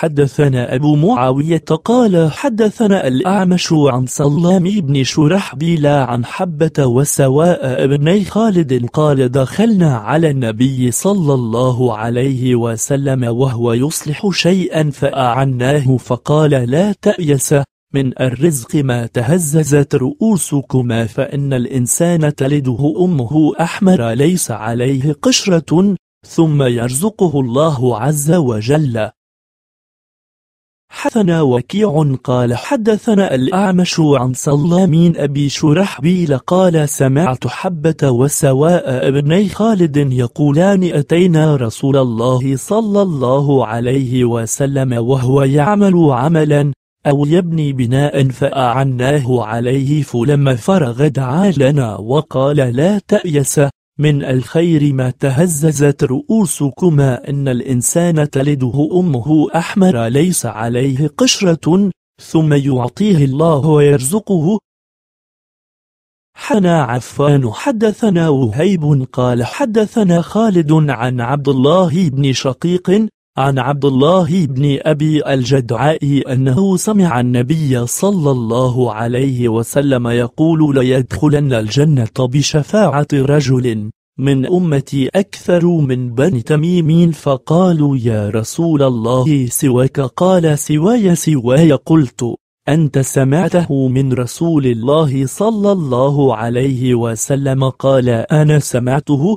حدثنا أبو معاوية قال حدثنا الأعمش عن سلام بن شرحبيل عن حبة وسواء بن خالد قال دخلنا على النبي صلى الله عليه وسلم وهو يصلح شيئا فأعناه فقال لا تأيس من الرزق ما تهززت رؤوسكما فإن الإنسان تلده أمه أحمر ليس عليه قشرة ثم يرزقه الله عز وجل حدثنا وكيع قال حدثنا الأعمش عن صلامين أبي شرحبيل قال سمعت حبة وسواء ابني خالد يقولان أتينا رسول الله صلى الله عليه وسلم وهو يعمل عملا أو يبني بناء فأعناه عليه فلما فرغ دعا لنا وقال لا تأيس من الخير ما تهززت رؤوسكما إن الإنسان تلده أمه أحمر ليس عليه قشرة ثم يعطيه الله ويرزقه حنا عفان حدثنا وهيب قال حدثنا خالد عن عبد الله بن شقيق عن عبد الله بن أبي الجدعاء أنه سمع النبي صلى الله عليه وسلم يقول ليدخلن الجنة بشفاعة رجل من أمتي أكثر من بني تميمين فقالوا يا رسول الله سواك قال سواي سواي قلت أنت سمعته من رسول الله صلى الله عليه وسلم قال أنا سمعته